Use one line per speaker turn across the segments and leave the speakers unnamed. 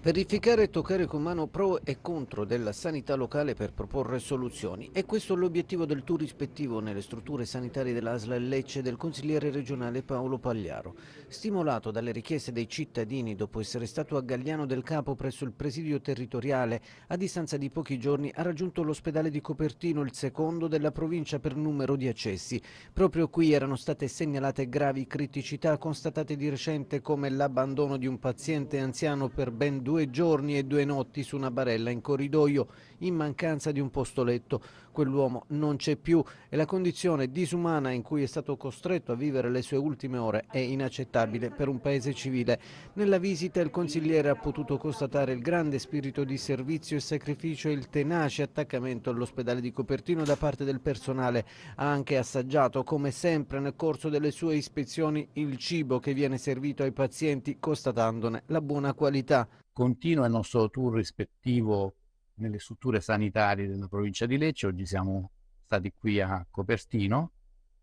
Verificare e toccare con mano pro e contro della sanità locale per proporre soluzioni. E questo è l'obiettivo del tour rispettivo nelle strutture sanitarie dell'Asla e Lecce del consigliere regionale Paolo Pagliaro. Stimolato dalle richieste dei cittadini dopo essere stato a Gagliano del Capo presso il presidio territoriale, a distanza di pochi giorni ha raggiunto l'ospedale di Copertino, il secondo della provincia per numero di accessi. Proprio qui erano state segnalate gravi criticità constatate di recente come l'abbandono di un paziente anziano per ben due due giorni e due notti su una barella in corridoio in mancanza di un posto letto. Quell'uomo non c'è più e la condizione disumana in cui è stato costretto a vivere le sue ultime ore è inaccettabile per un paese civile. Nella visita il consigliere ha potuto constatare il grande spirito di servizio e sacrificio e il tenace attaccamento all'ospedale di Copertino da parte del personale. Ha anche assaggiato, come sempre nel corso delle sue ispezioni, il cibo che viene servito ai pazienti, constatandone la buona qualità continua il nostro tour rispettivo nelle strutture sanitarie
della provincia di Lecce. Oggi siamo stati qui a Copertino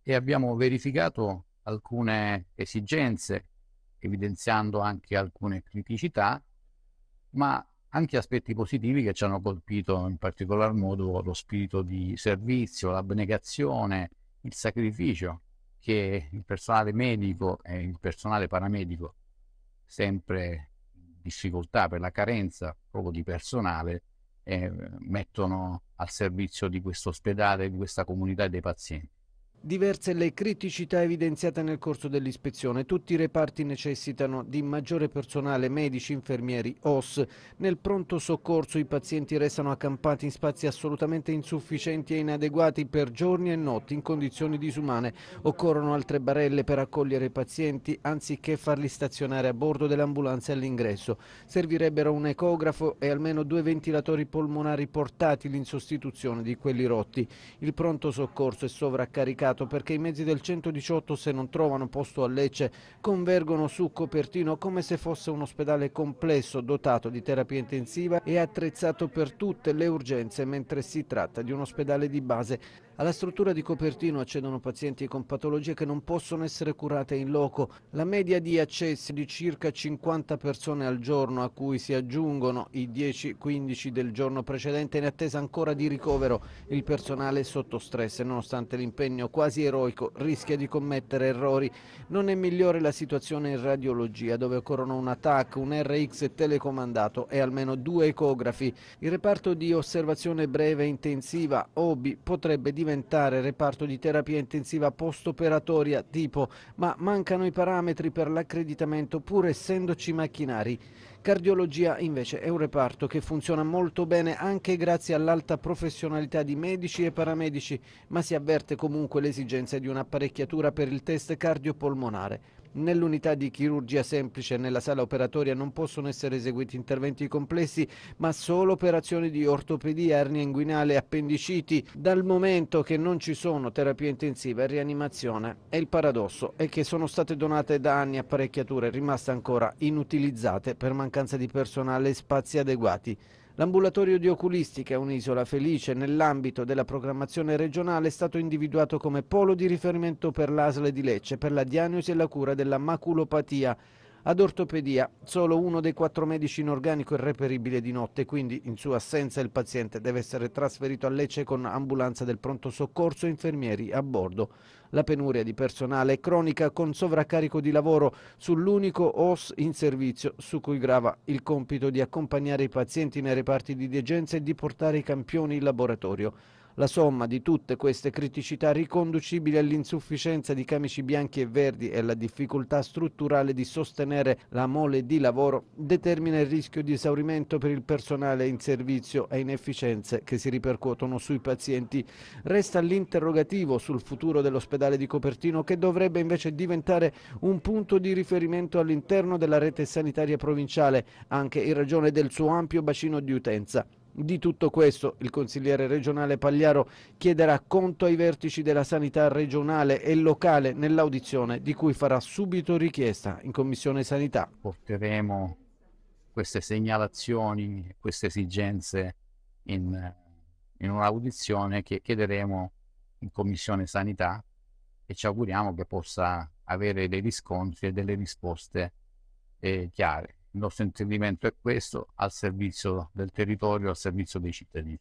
e abbiamo verificato alcune esigenze, evidenziando anche alcune criticità, ma anche aspetti positivi che ci hanno colpito in particolar modo lo spirito di servizio, l'abnegazione, il sacrificio che il personale medico e il personale paramedico sempre difficoltà, per la carenza proprio di personale, eh, mettono al servizio di questo ospedale, di questa comunità e dei pazienti.
Diverse le criticità evidenziate nel corso dell'ispezione. Tutti i reparti necessitano di maggiore personale, medici, infermieri, OS. Nel pronto soccorso i pazienti restano accampati in spazi assolutamente insufficienti e inadeguati per giorni e notti in condizioni disumane. Occorrono altre barelle per accogliere i pazienti anziché farli stazionare a bordo dell'ambulanza all'ingresso. Servirebbero un ecografo e almeno due ventilatori polmonari portatili in sostituzione di quelli rotti. Il pronto soccorso è sovraccaricato mercato perché i mezzi del 118 se non trovano posto a Lecce convergono su Copertino come se fosse un ospedale complesso dotato di terapia intensiva e attrezzato per tutte le urgenze mentre si tratta di un ospedale di base. Alla struttura di Copertino accedono pazienti con patologie che non possono essere curate in loco. La media di accessi è di circa 50 persone al giorno, a cui si aggiungono i 10-15 del giorno precedente in attesa ancora di ricovero. Il personale è sotto stress e nonostante l'impegno quasi eroico rischia di commettere errori. Non è migliore la situazione in radiologia dove occorrono un TAC, un RX telecomandato e almeno due ecografi. Il reparto di osservazione breve e intensiva OBI potrebbe diventare diventare reparto di terapia intensiva post-operatoria tipo, ma mancano i parametri per l'accreditamento pur essendoci macchinari. Cardiologia invece è un reparto che funziona molto bene anche grazie all'alta professionalità di medici e paramedici, ma si avverte comunque l'esigenza di un'apparecchiatura per il test cardiopolmonare. Nell'unità di chirurgia semplice e nella sala operatoria non possono essere eseguiti interventi complessi, ma solo operazioni di ortopedia, ernia inguinale e appendiciti, dal momento che non ci sono terapie intensive e rianimazione. E il paradosso è che sono state donate da anni apparecchiature rimaste ancora inutilizzate per mancanza di personale e spazi adeguati. L'ambulatorio di oculistica, un'isola felice, nell'ambito della programmazione regionale è stato individuato come polo di riferimento per l'ASL di Lecce per la diagnosi e la cura della maculopatia ad ortopedia, solo uno dei quattro medici in organico è reperibile di notte, quindi in sua assenza il paziente deve essere trasferito a Lecce con ambulanza del pronto soccorso e infermieri a bordo. La penuria di personale è cronica con sovraccarico di lavoro sull'unico OS in servizio su cui grava il compito di accompagnare i pazienti nei reparti di degenza e di portare i campioni in laboratorio. La somma di tutte queste criticità riconducibili all'insufficienza di camici bianchi e verdi e alla difficoltà strutturale di sostenere la mole di lavoro determina il rischio di esaurimento per il personale in servizio e inefficienze che si ripercuotono sui pazienti. Resta l'interrogativo sul futuro dell'ospedale di Copertino che dovrebbe invece diventare un punto di riferimento all'interno della rete sanitaria provinciale, anche in ragione del suo ampio bacino di utenza. Di tutto questo il consigliere regionale Pagliaro chiederà conto ai vertici della sanità regionale e locale nell'audizione di cui farà subito richiesta in Commissione Sanità. Porteremo
queste segnalazioni, queste esigenze in, in un'audizione che chiederemo in Commissione Sanità e ci auguriamo che possa avere dei riscontri e delle risposte eh, chiare. Il nostro intendimento è questo, al servizio del territorio, al servizio dei cittadini.